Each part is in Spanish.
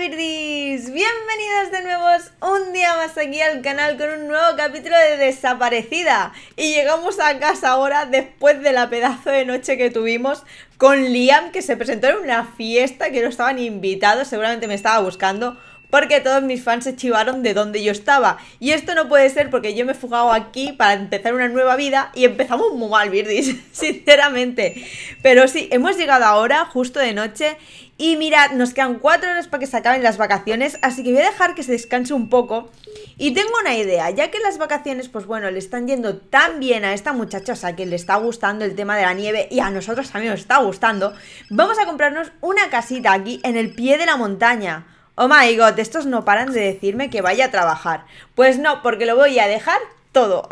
Bienvenidos de nuevo un día más aquí al canal con un nuevo capítulo de Desaparecida Y llegamos a casa ahora después de la pedazo de noche que tuvimos con Liam que se presentó en una fiesta que no estaban invitados, seguramente me estaba buscando porque todos mis fans se chivaron de donde yo estaba. Y esto no puede ser porque yo me he fugado aquí para empezar una nueva vida y empezamos muy mal, Birdis, sinceramente. Pero sí, hemos llegado ahora, justo de noche, y mirad, nos quedan cuatro horas para que se acaben las vacaciones, así que voy a dejar que se descanse un poco. Y tengo una idea, ya que las vacaciones, pues bueno, le están yendo tan bien a esta muchacha, que le está gustando el tema de la nieve y a nosotros también nos está gustando, vamos a comprarnos una casita aquí en el pie de la montaña. Oh my god, estos no paran de decirme que vaya a trabajar. Pues no, porque lo voy a dejar todo.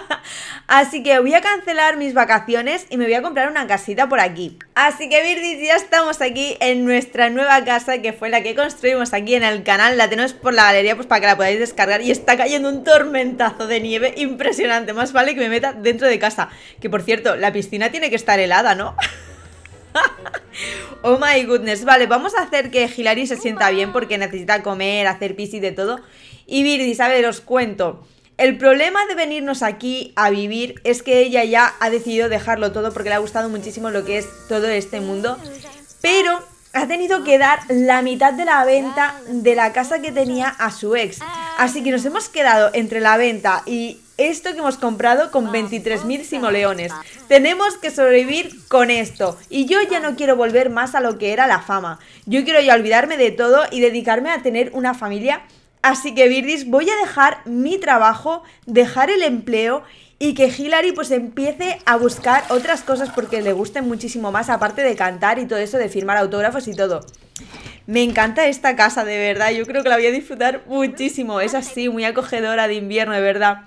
Así que voy a cancelar mis vacaciones y me voy a comprar una casita por aquí. Así que Virdis ya estamos aquí en nuestra nueva casa que fue la que construimos aquí en el canal. La tenemos por la galería pues para que la podáis descargar y está cayendo un tormentazo de nieve impresionante. Más vale que me meta dentro de casa. Que por cierto, la piscina tiene que estar helada, ¿no? oh my goodness. Vale, vamos a hacer que Hilary se sienta bien porque necesita comer, hacer pis y de todo. Y Viri, a ver, os cuento. El problema de venirnos aquí a vivir es que ella ya ha decidido dejarlo todo porque le ha gustado muchísimo lo que es todo este mundo. Pero ha tenido que dar la mitad de la venta de la casa que tenía a su ex. Así que nos hemos quedado entre la venta y esto que hemos comprado con 23.000 simoleones. Tenemos que sobrevivir con esto. Y yo ya no quiero volver más a lo que era la fama. Yo quiero ya olvidarme de todo y dedicarme a tener una familia. Así que, Virdis, voy a dejar mi trabajo, dejar el empleo y que Hillary pues empiece a buscar otras cosas porque le gusten muchísimo más, aparte de cantar y todo eso, de firmar autógrafos y todo. Me encanta esta casa, de verdad. Yo creo que la voy a disfrutar muchísimo. Es así, muy acogedora de invierno, de verdad.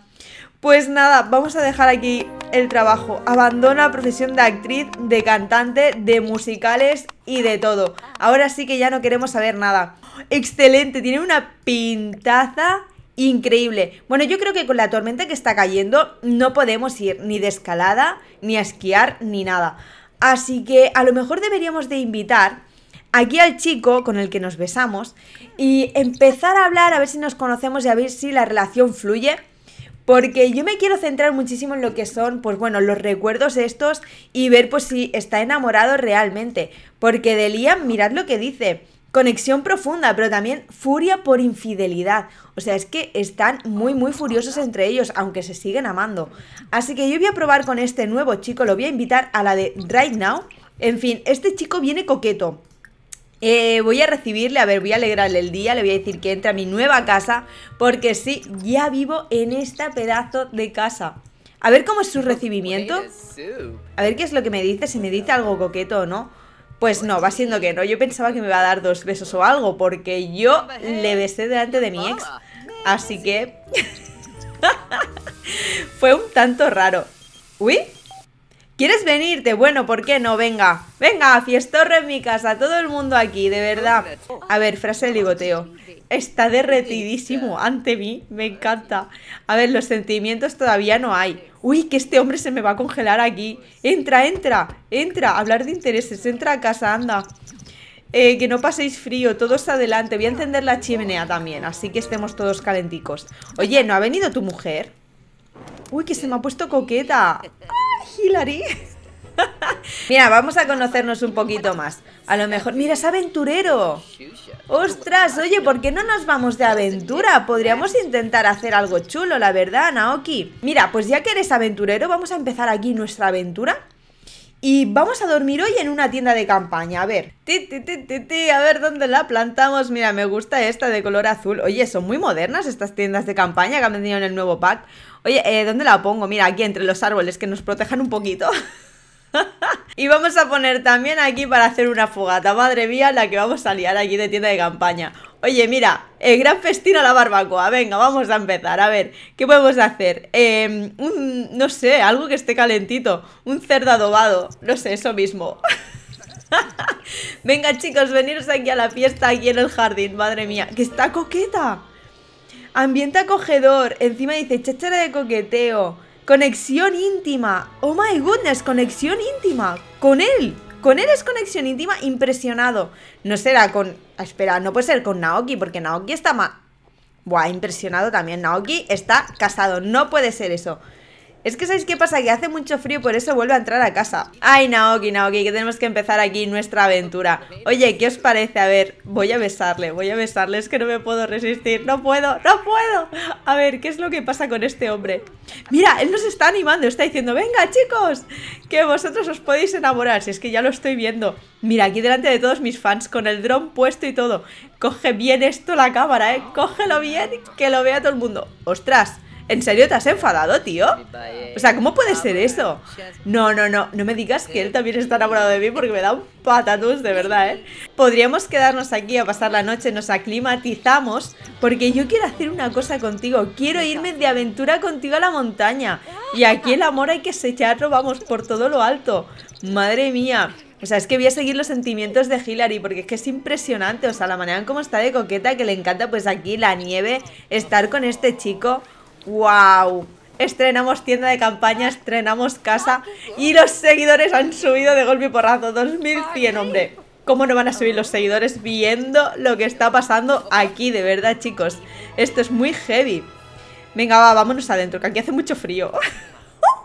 Pues nada, vamos a dejar aquí el trabajo. Abandona profesión de actriz, de cantante, de musicales y de todo. Ahora sí que ya no queremos saber nada. Excelente, tiene una pintaza increíble. Bueno, yo creo que con la tormenta que está cayendo no podemos ir ni de escalada, ni a esquiar, ni nada. Así que a lo mejor deberíamos de invitar aquí al chico con el que nos besamos y empezar a hablar a ver si nos conocemos y a ver si la relación fluye porque yo me quiero centrar muchísimo en lo que son, pues bueno, los recuerdos estos y ver pues si está enamorado realmente, porque de Liam, mirad lo que dice, conexión profunda, pero también furia por infidelidad. O sea, es que están muy, muy furiosos entre ellos, aunque se siguen amando. Así que yo voy a probar con este nuevo chico, lo voy a invitar a la de Right Now. En fin, este chico viene coqueto. Eh, voy a recibirle, a ver, voy a alegrarle el día, le voy a decir que entre a mi nueva casa, porque sí, ya vivo en este pedazo de casa. A ver cómo es su recibimiento. A ver qué es lo que me dice, si me dice algo coqueto o no. Pues no, va siendo que no. Yo pensaba que me iba a dar dos besos o algo, porque yo le besé delante de mi ex. Así que... Fue un tanto raro. Uy, ¿Quieres venirte? Bueno, ¿por qué no? Venga, venga, fiestorro en mi casa, todo el mundo aquí, de verdad. A ver, frase de ligoteo. Está derretidísimo ante mí, me encanta. A ver, los sentimientos todavía no hay. Uy, que este hombre se me va a congelar aquí. Entra, entra, entra, hablar de intereses, entra a casa, anda. Eh, que no paséis frío, todos adelante. Voy a encender la chimenea también, así que estemos todos calenticos. Oye, ¿no ha venido tu mujer? Uy, que se me ha puesto coqueta. Mira, vamos a conocernos un poquito más. A lo mejor, mira, es aventurero. Ostras, oye, ¿por qué no nos vamos de aventura? Podríamos intentar hacer algo chulo, la verdad, Naoki. Mira, pues ya que eres aventurero, vamos a empezar aquí nuestra aventura y vamos a dormir hoy en una tienda de campaña. A ver, a ver dónde la plantamos. Mira, me gusta esta de color azul. Oye, son muy modernas estas tiendas de campaña que han venido en el nuevo pack. Oye, eh, ¿dónde la pongo? Mira, aquí entre los árboles que nos protejan un poquito. y vamos a poner también aquí para hacer una fogata. Madre mía, la que vamos a liar aquí de tienda de campaña. Oye, mira, el gran festín a la barbacoa. Venga, vamos a empezar. A ver, ¿qué podemos hacer? Em, un, no sé, algo que esté calentito. Un cerdo adobado. No sé, eso mismo. Venga, chicos, veniros aquí a la fiesta, aquí en el jardín. Madre mía, que está coqueta. Ambiente acogedor. Encima dice cháchara de coqueteo. Conexión íntima. Oh my goodness, conexión íntima. Con él. Con él es conexión íntima impresionado. No será con... Ah, espera, no puede ser con Naoki, porque Naoki está más... Buah, impresionado también. Naoki está casado. No puede ser eso. Es que ¿sabéis qué pasa? Que hace mucho frío por eso vuelve a entrar a casa Ay, Naoki, Naoki, que tenemos que empezar aquí nuestra aventura Oye, ¿qué os parece? A ver, voy a besarle, voy a besarle Es que no me puedo resistir, no puedo, no puedo A ver, ¿qué es lo que pasa con este hombre? Mira, él nos está animando, está diciendo Venga, chicos, que vosotros os podéis enamorar Si es que ya lo estoy viendo Mira, aquí delante de todos mis fans, con el dron puesto y todo Coge bien esto la cámara, ¿eh? Cógelo bien, que lo vea todo el mundo ¡Ostras! ¿En serio te has enfadado, tío? O sea, ¿cómo puede ah, ser eso? No, no, no, no me digas que él también está enamorado de mí porque me da un patatus, de verdad, ¿eh? Podríamos quedarnos aquí a pasar la noche, nos aclimatizamos, porque yo quiero hacer una cosa contigo, quiero irme de aventura contigo a la montaña. Y aquí el amor hay que secharlo, vamos, por todo lo alto. Madre mía, o sea, es que voy a seguir los sentimientos de Hillary porque es que es impresionante, o sea, la manera en cómo está de coqueta, que le encanta pues aquí la nieve, estar con este chico. ¡Wow! Estrenamos tienda de campaña, estrenamos casa y los seguidores han subido de golpe y porrazo. 2100, hombre. ¿Cómo no van a subir los seguidores viendo lo que está pasando aquí? De verdad, chicos. Esto es muy heavy. Venga, va, vámonos adentro, que aquí hace mucho frío. ¡Oh!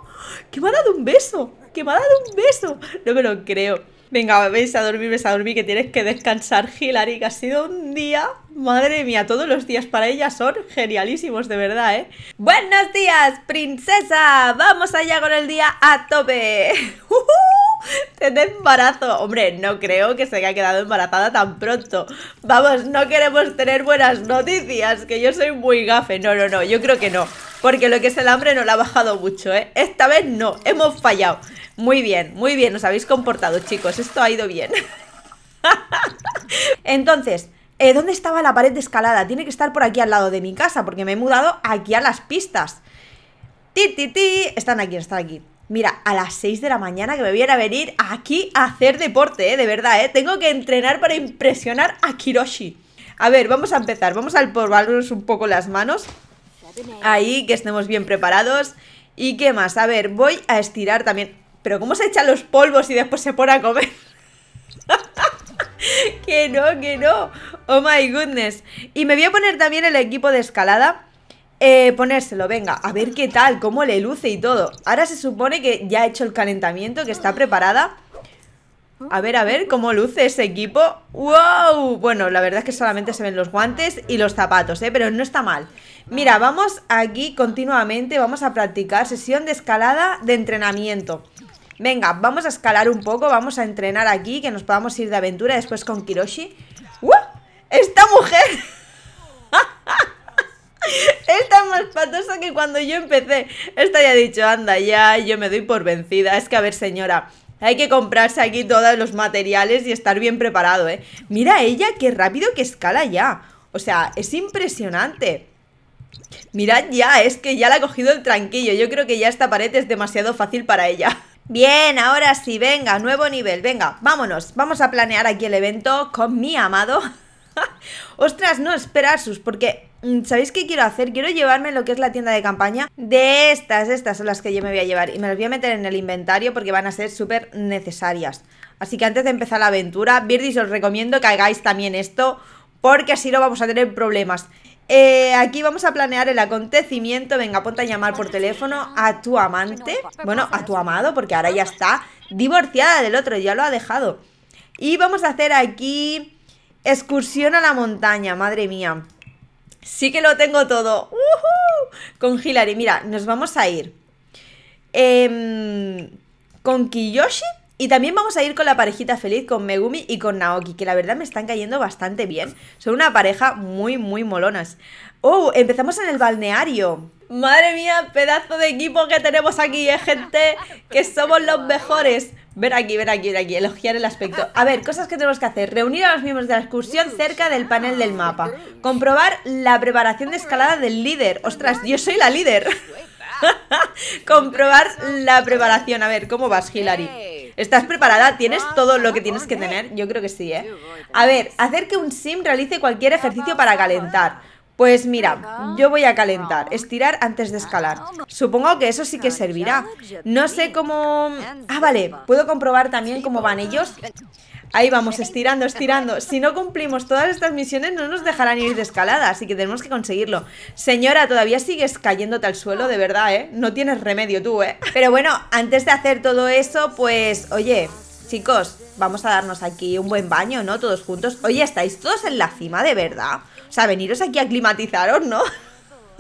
¡Que me ha dado un beso! ¡Que me ha dado un beso! No me lo creo. Venga, veis, a dormir, ves a dormir, que tienes que descansar, Hilary, que ha sido un día. Madre mía, todos los días para ella son genialísimos, de verdad, ¿eh? ¡Buenos días, princesa! ¡Vamos allá con el día a tope! ¡Uh ¡Te embarazo! Hombre, no creo que se haya quedado embarazada tan pronto. Vamos, no queremos tener buenas noticias, que yo soy muy gafe. No, no, no, yo creo que no. Porque lo que es el hambre no lo ha bajado mucho, ¿eh? Esta vez no, hemos fallado. Muy bien, muy bien, os habéis comportado, chicos. Esto ha ido bien. Entonces, eh, ¿dónde estaba la pared de escalada? Tiene que estar por aquí al lado de mi casa, porque me he mudado aquí a las pistas. Ti, ti, ti. Están aquí, están aquí. Mira, a las 6 de la mañana que me viera venir aquí a hacer deporte, eh, de verdad, ¿eh? Tengo que entrenar para impresionar a Kiroshi. A ver, vamos a empezar. Vamos a probarnos un poco las manos. Ahí, que estemos bien preparados. ¿Y qué más? A ver, voy a estirar también pero ¿cómo se echan los polvos y después se pone a comer? que no, que no. Oh my goodness. Y me voy a poner también el equipo de escalada. Eh, ponérselo, venga, a ver qué tal, cómo le luce y todo. Ahora se supone que ya ha hecho el calentamiento, que está preparada. A ver, a ver cómo luce ese equipo. ¡Wow! Bueno, la verdad es que solamente se ven los guantes y los zapatos, ¿eh? Pero no está mal. Mira, vamos aquí continuamente, vamos a practicar sesión de escalada de entrenamiento. Venga, vamos a escalar un poco, vamos a entrenar aquí, que nos podamos ir de aventura después con Kiroshi. ¡Wow! ¡Esta mujer! Esta es más patosa que cuando yo empecé. Esta ya ha dicho, anda, ya, yo me doy por vencida. Es que, a ver, señora, hay que comprarse aquí todos los materiales y estar bien preparado, ¿eh? Mira ella, qué rápido que escala ya. O sea, es impresionante. Mirad ya, es que ya la ha cogido el tranquillo. Yo creo que ya esta pared es demasiado fácil para ella. Bien, ahora sí, venga, nuevo nivel, venga, vámonos. Vamos a planear aquí el evento con mi amado. Ostras, no, sus porque Mm, ¿sabéis qué quiero hacer? Quiero llevarme lo que es la tienda de campaña de estas, estas son las que yo me voy a llevar y me las voy a meter en el inventario porque van a ser súper necesarias. Así que antes de empezar la aventura, Birdis, os recomiendo que hagáis también esto porque así no vamos a tener problemas. Eh, aquí vamos a planear el acontecimiento. Venga, ponte a llamar por teléfono a tu amante. Bueno, a tu amado, porque ahora ya está divorciada del otro, ya lo ha dejado. Y vamos a hacer aquí excursión a la montaña, madre mía. Sí que lo tengo todo. Con Hilary. Mira, nos vamos a ir em, con Kiyoshi. Y también vamos a ir con la parejita feliz, con Megumi y con Naoki, que la verdad me están cayendo bastante bien. Son una pareja muy, muy molonas. ¡Oh! Empezamos en el balneario. Madre mía, pedazo de equipo que tenemos aquí, eh, gente, que somos los mejores. Ver aquí, ver aquí, ver aquí, elogiar el aspecto. A ver, cosas que tenemos que hacer. Reunir a los miembros de la excursión cerca del panel del mapa. Comprobar la preparación de escalada del líder. Ostras, yo soy la líder. Comprobar la preparación. A ver, ¿cómo vas, Hillary? ¿Estás preparada? ¿Tienes todo lo que tienes que tener? Yo creo que sí, ¿eh? A ver, hacer que un sim realice cualquier ejercicio para calentar. Pues mira, yo voy a calentar, ah. estirar antes de escalar. Ah, Supongo que eso sí que ah, servirá. No sé cómo... Ah, vale, puedo comprobar también cómo van ellos. Ahí vamos, estirando, estirando. Si no cumplimos todas estas misiones, no nos dejarán ir de escalada, así que tenemos que conseguirlo. Señora, todavía sigues cayéndote al suelo, de verdad, ¿eh? No tienes remedio tú, ¿eh? Pero bueno, antes de hacer todo eso, pues, oye, chicos, vamos a darnos aquí un buen baño, ¿no? Todos juntos. Oye, ¿estáis todos en la cima, de verdad? O sea, veniros aquí a climatizaros, ¿no?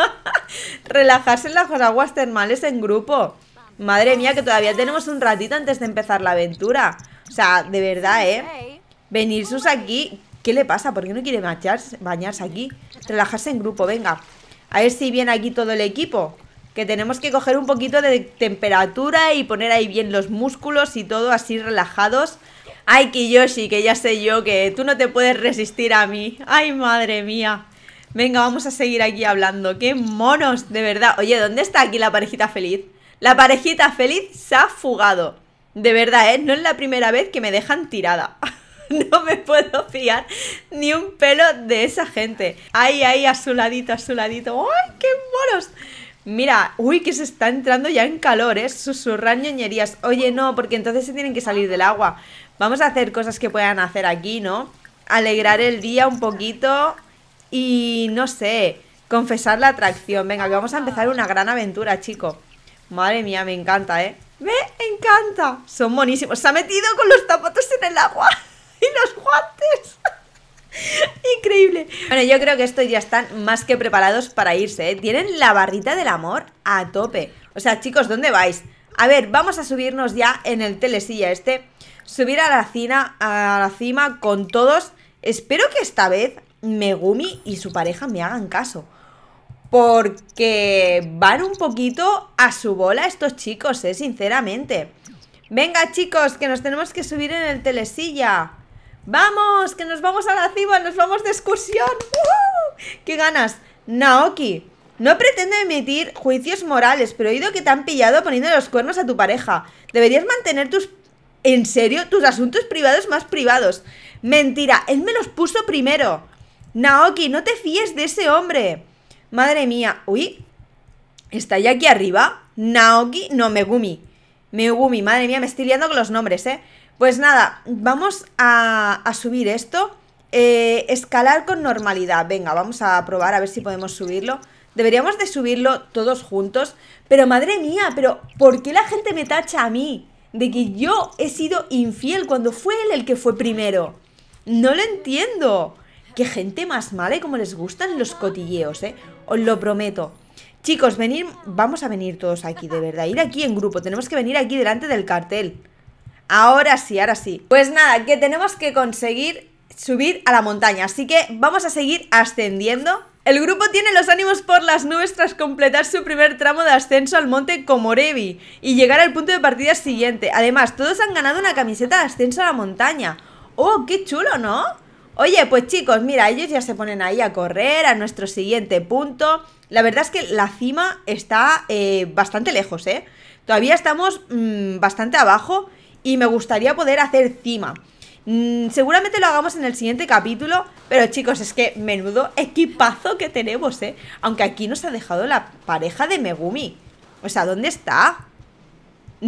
Relajarse en las aguas termales en grupo. Madre mía, que todavía tenemos un ratito antes de empezar la aventura. O sea, de verdad, ¿eh? Veniros aquí. ¿Qué le pasa? ¿Por qué no quiere bañarse, bañarse aquí? Relajarse en grupo, venga. A ver si viene aquí todo el equipo. Que tenemos que coger un poquito de temperatura y poner ahí bien los músculos y todo así relajados Ay, Kiyoshi, que ya sé yo que tú no te puedes resistir a mí. Ay, madre mía. Venga, vamos a seguir aquí hablando. ¡Qué monos! De verdad. Oye, ¿dónde está aquí la parejita feliz? La parejita feliz se ha fugado. De verdad, ¿eh? No es la primera vez que me dejan tirada. no me puedo fiar ni un pelo de esa gente. Ay, ay, a su ladito, a su ladito. ¡Ay, qué monos! Mira, uy, que se está entrando ya en calor, ¿eh? Susurrar ñoñerías. Oye, no, porque entonces se tienen que salir del agua. Vamos a hacer cosas que puedan hacer aquí, ¿no? Alegrar el día un poquito y, no sé, confesar la atracción. Venga, que vamos a empezar una gran aventura, chico. Madre mía, me encanta, ¿eh? Me encanta. Son buenísimos. Se ha metido con los zapatos en el agua y los guantes. Increíble. Bueno, yo creo que estos ya están más que preparados para irse. ¿eh? Tienen la barrita del amor a tope. O sea, chicos, ¿dónde vais? A ver, vamos a subirnos ya en el telesilla este. Subir a la, cima, a la cima con todos. Espero que esta vez Megumi y su pareja me hagan caso. Porque van un poquito a su bola estos chicos, ¿eh? sinceramente. Venga, chicos, que nos tenemos que subir en el telesilla. ¡Vamos! ¡Que nos vamos a la cima! ¡Nos vamos de excursión! ¡Qué ganas! Naoki, no pretendo emitir juicios morales, pero he oído que te han pillado poniendo los cuernos a tu pareja. Deberías mantener tus... En serio, tus asuntos privados más privados. Mentira, él me los puso primero. Naoki, no te fíes de ese hombre. Madre mía, uy. ¿Está ya aquí arriba? Naoki no Megumi mi madre mía, me estoy liando con los nombres, ¿eh? Pues nada, vamos a, subir esto. Eh, escalar con normalidad. Venga, vamos a probar a ver si podemos subirlo. Deberíamos de subirlo todos juntos. Pero madre mía, pero ¿por qué la gente me tacha a mí? De que yo he sido infiel cuando fue él el que fue primero. No lo entiendo. Qué gente más mala como les gustan los cotilleos, ¿eh? Os lo prometo. Chicos, venir, vamos a venir todos aquí, de verdad. Ir aquí en grupo, tenemos que venir aquí delante del cartel. Ahora sí, ahora sí. Pues nada, que tenemos que conseguir subir a la montaña. Así que vamos a seguir ascendiendo. El grupo tiene los ánimos por las nubes tras completar su primer tramo de ascenso al monte Komorebi y llegar al punto de partida siguiente. Además, todos han ganado una camiseta de ascenso a la montaña. ¡Oh, qué chulo, ¿no? Oye, pues chicos, mira, ellos ya se ponen ahí a correr a nuestro siguiente punto. La verdad es que la cima está eh, bastante lejos, ¿eh? Todavía estamos mm, bastante abajo y me gustaría poder hacer cima. Mm, seguramente lo hagamos en el siguiente capítulo, pero chicos, es que menudo equipazo que tenemos, ¿eh? Aunque aquí nos ha dejado la pareja de Megumi. O sea, ¿dónde está?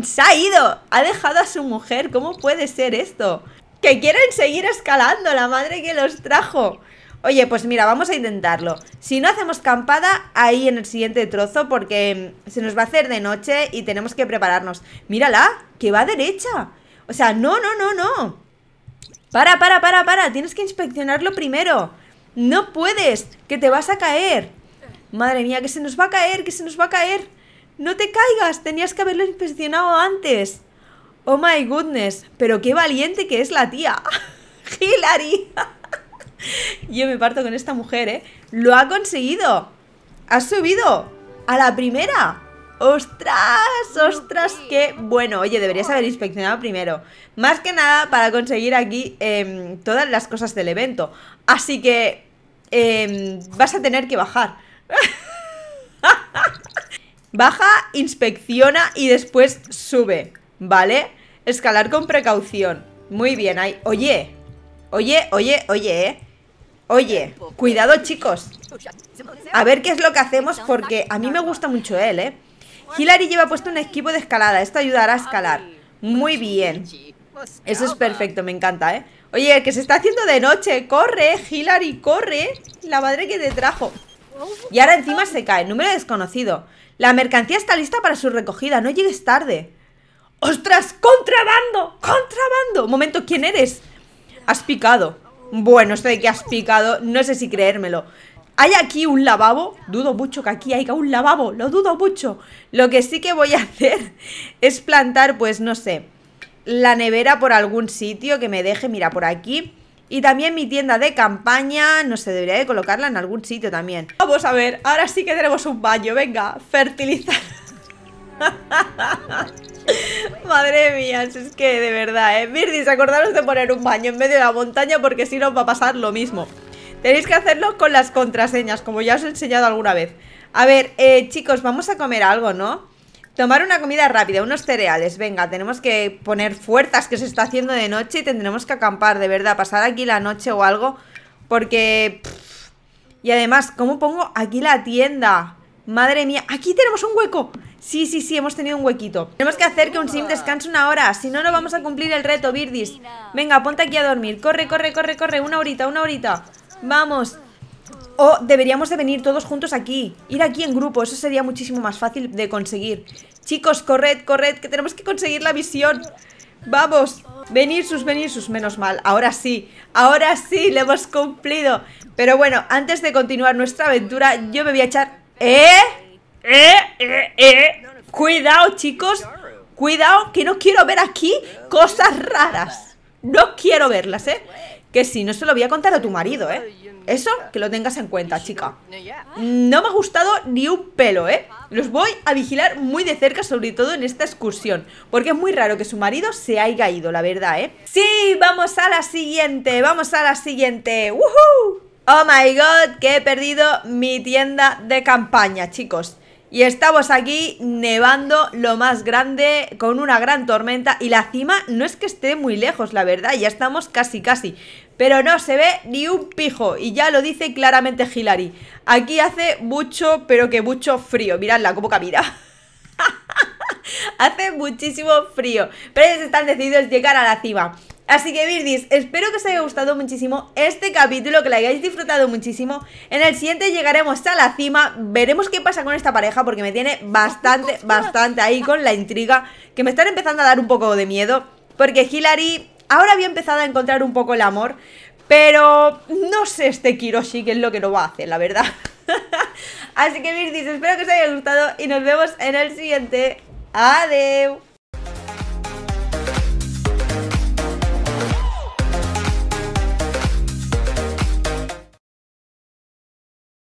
¡Se ha ido! Ha dejado a su mujer, ¿cómo puede ser esto? que quieren seguir escalando, la madre que los trajo. Oye, pues mira, vamos a intentarlo. Si no hacemos campada, ahí en el siguiente trozo, porque mm, se nos va a hacer de noche y tenemos que prepararnos. Mírala, que va derecha. O sea, no, no, no, no. Para, para, para, para. Tienes que inspeccionarlo primero. No puedes, que te vas a caer. Madre mía, que se nos va a caer, que se nos va a caer. No te caigas, tenías que haberlo inspeccionado antes. Oh my goodness, pero qué valiente que es la tía. Hillary Yo me parto con esta mujer, ¿eh? Lo ha conseguido. Ha subido. A la primera. ¡Ostras! ¡Ostras! ¡Qué bueno! Oye, deberías haber inspeccionado primero. Más que nada para conseguir aquí em, todas las cosas del evento. Así que em, vas a tener que bajar. Baja, inspecciona y después sube. ¿vale? Escalar con precaución. Muy bien, ahí. Oye, oye, oye, oye, ¿eh? Oye, cuidado chicos. A ver qué es lo que hacemos porque a mí me gusta mucho él, ¿eh? Hillary lleva puesto un equipo de escalada. Esto ayudará a escalar. Muy bien. Eso es perfecto, me encanta, ¿eh? Oye, que se está haciendo de noche. Corre, Hillary, corre. La madre que te trajo. Y ahora encima se cae. Número desconocido. La mercancía está lista para su recogida. No llegues tarde. ¡Ostras! ¡Contrabando! ¡Contrabando! Momento, ¿quién eres? Has picado. Bueno, esto de que has picado, no sé si creérmelo. ¿Hay aquí un lavabo? Dudo mucho que aquí haya un lavabo, lo dudo mucho. Lo que sí que voy a hacer es plantar, pues no sé, la nevera por algún sitio que me deje, mira, por aquí. Y también mi tienda de campaña, no sé, debería de colocarla en algún sitio también. Vamos a ver, ahora sí que tenemos un baño, venga, fertilizar. Madre mía, es que de verdad, ¿eh? Mirdis, acordaros de poner un baño en medio de la montaña porque si no va a pasar lo mismo. Tenéis que hacerlo con las contraseñas, como ya os he enseñado alguna vez. A ver, eh, chicos, vamos a comer algo, ¿no? Tomar una comida rápida, unos cereales. Venga, tenemos que poner fuerzas que se está haciendo de noche y tendremos que acampar, de verdad. Pasar aquí la noche o algo porque... y además, ¿cómo pongo aquí la tienda? Madre mía, aquí tenemos un hueco Sí, sí, sí, hemos tenido un huequito Tenemos que hacer que un sim descanse una hora Si no, no vamos a cumplir el reto, Birdis Venga, ponte aquí a dormir Corre, corre, corre, corre Una horita, una horita Vamos O deberíamos de venir todos juntos aquí Ir aquí en grupo Eso sería muchísimo más fácil de conseguir Chicos, corred, corred Que tenemos que conseguir la visión Vamos Venir sus, venir sus, menos mal, ahora sí, ahora sí, le hemos cumplido Pero bueno, antes de continuar nuestra aventura, yo me voy a echar ¿Eh? ¿Eh? ¿Eh? ¿Eh? Cuidado, chicos. Cuidado, que no quiero ver aquí cosas raras. No quiero verlas, ¿eh? Que si no se lo voy a contar a tu marido, ¿eh? Eso, que lo tengas en cuenta, chica. No me ha gustado ni un pelo, ¿eh? Los voy a vigilar muy de cerca, sobre todo en esta excursión. Porque es muy raro que su marido se haya ido, la verdad, ¿eh? Sí, vamos a la siguiente, vamos a la siguiente. Oh my god, que he perdido mi tienda de campaña, chicos. Y estamos aquí nevando lo más grande con una gran tormenta y la cima no es que esté muy lejos, la verdad, ya estamos casi casi. Pero no se ve ni un pijo y ya lo dice claramente Hillary. Aquí hace mucho, pero que mucho frío. Miradla como camina. hace muchísimo frío, pero ellos están decididos llegar a la cima. Así que Virdis, espero que os haya gustado muchísimo este capítulo, que lo hayáis disfrutado muchísimo. En el siguiente llegaremos a la cima, veremos qué pasa con esta pareja porque me tiene bastante, bastante ahí con la intriga, que me están empezando a dar un poco de miedo, porque Hillary ahora había empezado a encontrar un poco el amor, pero no sé este Kiroshi que es lo que lo va a hacer, la verdad. Así que Virdis, espero que os haya gustado y nos vemos en el siguiente. Adeu.